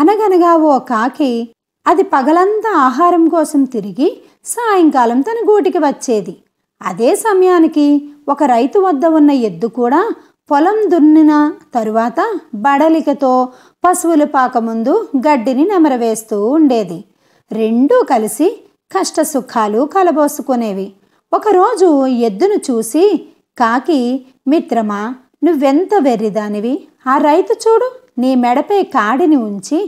అనగనగా ఓ కాకి అది పగలంతా ఆహారం కోసం తిరిగి సాయంకాలం తన గూటికి వచ్చేది అదే సమయానికి ఒక రైతు వద్ద ఉన్న ఎద్దు కూడా పొలం దున్నిన తరువాత బడలికతో పశువులు పాకముందు గడ్డిని నెమరవేస్తూ ఉండేది రెండూ కలిసి కష్ట సుఖాలు కలబోసుకునేవి ఒకరోజు ఎద్దును చూసి కాకి మిత్రమా నువ్వెంత వెర్రిదానివి ఆ రైతు చూడు నీ మెడపై కాడిని ఉంచి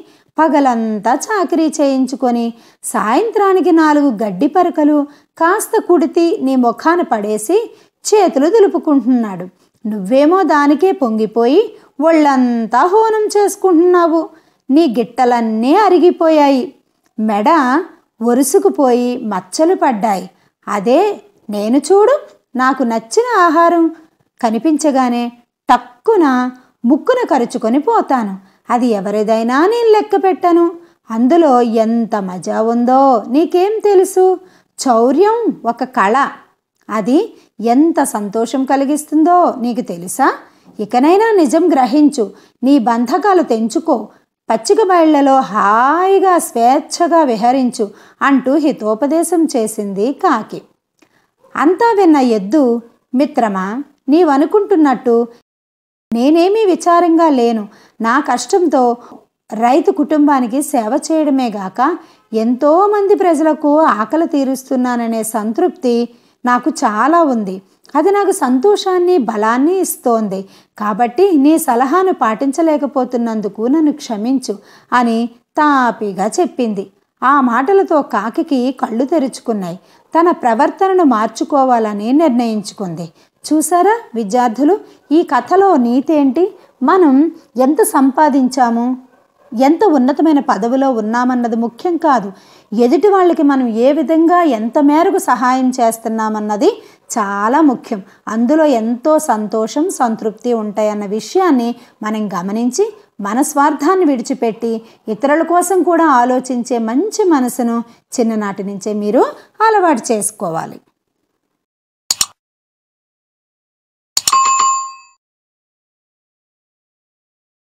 పగలంతా చాకరీ చేయించుకొని సాయంత్రానికి నాలుగు గడ్డి పరకలు కాస్త కుడితి నీ ముఖాన పడేసి చేతులు దులుపుకుంటున్నాడు నువ్వేమో దానికే పొంగిపోయి ఒళ్ళంతా హోనం చేసుకుంటున్నావు నీ గిట్టలన్నీ అరిగిపోయాయి మెడ ఒరుసుకుపోయి మచ్చలు పడ్డాయి అదే నేను చూడు నాకు నచ్చిన ఆహారం కనిపించగానే టక్కున ముక్కున కరుచుకొని పోతాను అది ఎవరిదైనా నేను లెక్క పెట్టను అందులో ఎంత మజా ఉందో నీకేం తెలుసు చౌర్యం ఒక కళ అది ఎంత సంతోషం కలిగిస్తుందో నీకు తెలుసా ఇకనైనా నిజం గ్రహించు నీ బంధకాలు తెంచుకో పచ్చిక బయళ్లలో హాయిగా స్వేచ్ఛగా విహరించు అంటూ హితోపదేశం చేసింది కాకి అంతా విన్న ఎద్దు మిత్రమా నీవనుకుంటున్నట్టు నేనేమీ విచారంగా లేను నా కష్టంతో రైతు కుటుంబానికి సేవ చేయడమే గాక ఎంతోమంది ప్రజలకు ఆకలి తీరుస్తున్నాననే సంతృప్తి నాకు చాలా ఉంది అది నాకు సంతోషాన్ని బలాన్ని ఇస్తోంది కాబట్టి నీ సలహాను పాటించలేకపోతున్నందుకు నన్ను క్షమించు అని తాపీగా చెప్పింది ఆ మాటలతో కాకికి కళ్ళు తెరుచుకున్నాయి తన ప్రవర్తనను మార్చుకోవాలని నిర్ణయించుకుంది చూసారా విద్యార్థులు ఈ కథలో నీతేంటి మనం ఎంత సంపాదించాము ఎంత ఉన్నతమైన పదవిలో ఉన్నామన్నది ముఖ్యం కాదు ఎదుటి వాళ్ళకి మనం ఏ విధంగా ఎంత మేరకు సహాయం చేస్తున్నామన్నది చాలా ముఖ్యం అందులో ఎంతో సంతోషం సంతృప్తి ఉంటాయన్న విషయాన్ని మనం గమనించి మన స్వార్థాన్ని విడిచిపెట్టి ఇతరుల కోసం కూడా ఆలోచించే మంచి మనసును చిన్ననాటి నుంచే మీరు అలవాటు చేసుకోవాలి